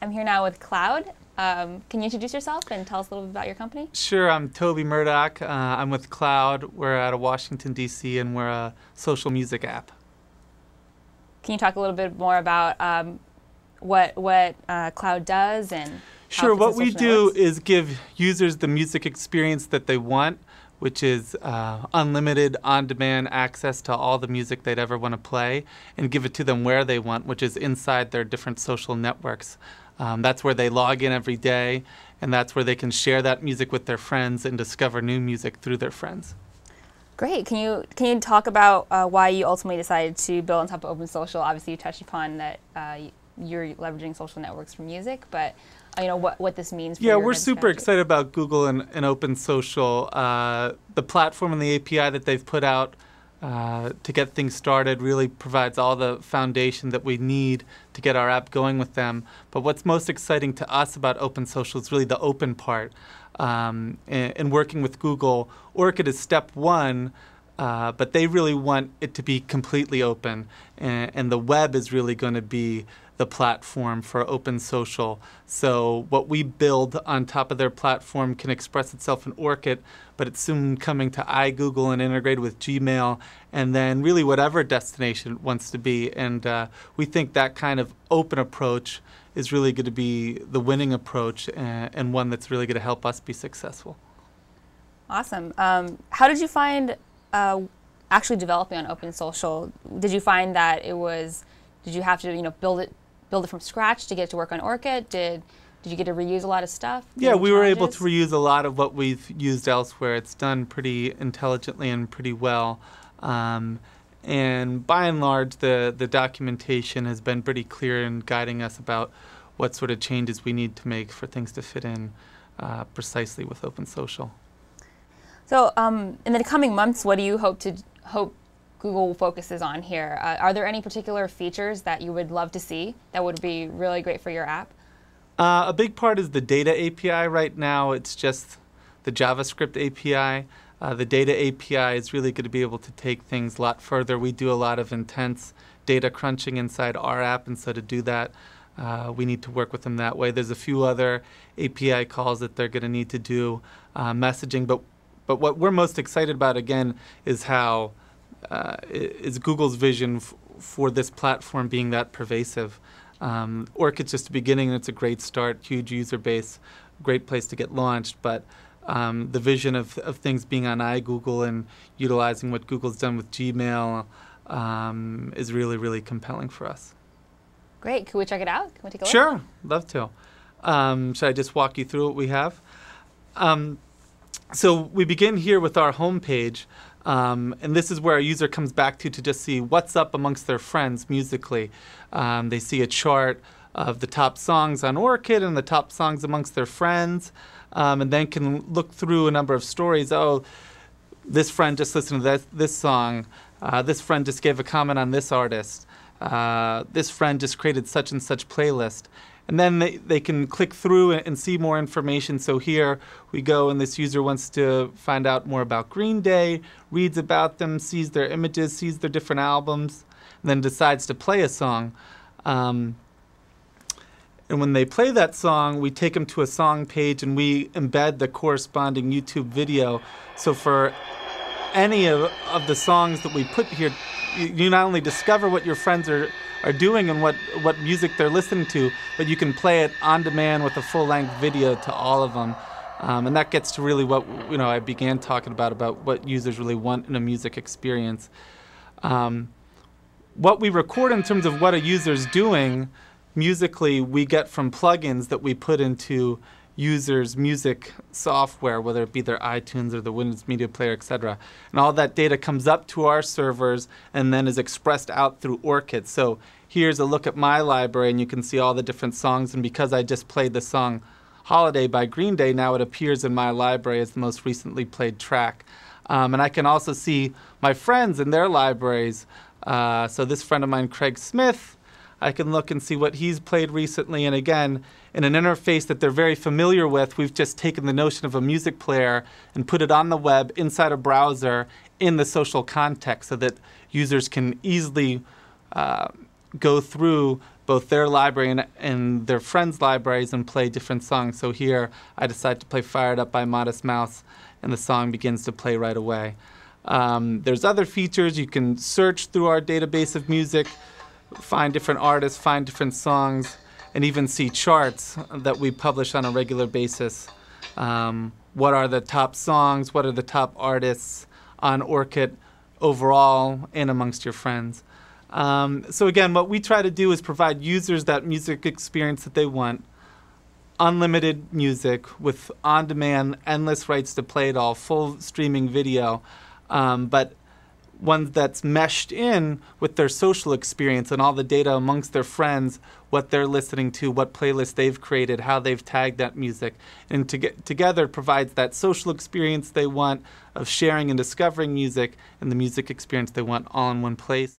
I'm here now with Cloud. Um, can you introduce yourself and tell us a little bit about your company? Sure, I'm Toby Murdoch. Uh, I'm with Cloud. We're out of Washington, D.C., and we're a social music app. Can you talk a little bit more about um, what, what uh, Cloud does and Sure, what we networks? do is give users the music experience that they want, which is uh, unlimited on demand access to all the music they'd ever want to play, and give it to them where they want, which is inside their different social networks. Um, that's where they log in every day, and that's where they can share that music with their friends and discover new music through their friends. Great. Can you can you talk about uh, why you ultimately decided to build on top of Open Social? Obviously, you touched upon that uh, you're leveraging social networks for music, but uh, you know what what this means. yeah, we're super strategy. excited about Google and, and Open Social, uh, the platform and the API that they've put out uh, to get things started really provides all the foundation that we need to get our app going with them. But what's most exciting to us about Open Social is really the open part. Um, in, in, working with Google, ORCID is step one, uh, but they really want it to be completely open. And, and the web is really going to be the platform for Open Social. So what we build on top of their platform can express itself in ORCID, but it's soon coming to iGoogle and integrated with Gmail, and then really whatever destination it wants to be. And uh, we think that kind of open approach is really going to be the winning approach and, and one that's really going to help us be successful. Awesome. Um, how did you find uh, actually developing on Open Social? Did you find that it was did you have to you know build it build it from scratch to get to work on Orchid? Did did you get to reuse a lot of stuff? Yeah, we were able to reuse a lot of what we've used elsewhere. It's done pretty intelligently and pretty well. Um, and by and large, the, the documentation has been pretty clear in guiding us about what sort of changes we need to make for things to fit in uh, precisely with Open Social. So, um, in the coming months, what do you hope to hope Google focuses on here. Uh, are there any particular features that you would love to see that would be really great for your app? Uh, a big part is the data API. Right now, it's just the JavaScript API. Uh, the data API is really going to be able to take things a lot further. We do a lot of intense data crunching inside our app, and so to do that, uh, we need to work with them that way. There's a few other API calls that they're going to need to do uh, messaging, but but what we're most excited about again is how uh, is Google's vision for this platform being that pervasive. Um, Orchid's just the beginning, and it's a great start, huge user base, great place to get launched. But um, the vision of, of things being on iGoogle and utilizing what Google's done with Gmail um, is really, really compelling for us. Great. Can we check it out? Can we take a look? Sure. Love to. Um, should I just walk you through what we have? Um, so we begin here with our homepage. Um, and this is where a user comes back to to just see what's up amongst their friends musically. Um, they see a chart of the top songs on Orchid and the top songs amongst their friends, um, and then can look through a number of stories. Oh, this friend just listened to this, this song. Uh, this friend just gave a comment on this artist. Uh, this friend just created such and such playlist. And then they, they can click through and, see more information. So here we go, and this user wants to find out more about Green Day, reads about them, sees their images, sees their different albums, and then decides to play a song. Um, and when they play that song, we take them to a song page and we embed the corresponding YouTube video. So for any of, of the songs that we put here, you not only discover what your friends are are doing and what, what music they're listening to, but you can play it on demand with a full length video to all of them. Um, and that gets to really what you know I began talking about about what users really want in a music experience. Um, what we record in terms of what a user's doing musically, we get from plugins that we put into users' music software, whether it be their iTunes or the Windows Media Player, etc. And all that data comes up to our servers and then is expressed out through ORCID. So here's a look at my library, and you can see all the different songs. And because I just played the song Holiday by Green Day, now it appears in my library as the most recently played track. Um, and I can also see my friends in their libraries. Uh, so this friend of mine, Craig Smith, I can look and see what he's played recently. And again, in an interface that they're very familiar with, we've just taken the notion of a music player and put it on the web inside a browser in the social context so that users can easily uh, go through both their library and, and, their friends' libraries and play different songs. So here I decide to play Fired Up by Modest Mouse, and the song begins to play right away. Um, there's other features. You can search through our database of music, find different artists, find different songs and even see charts that we publish on a regular basis. Um, what are the top songs? What are the top artists on Orchid overall and amongst your friends? Um, so again, what we try to do is provide users that music experience that they want, unlimited music with on-demand, endless rights to play it all, full streaming video, um, but one that's meshed in with their social experience and all the data amongst their friends, what they're listening to, what playlist they've created, how they've tagged that music. And to together provides that social experience they want of sharing and discovering music and the music experience they want all in one place.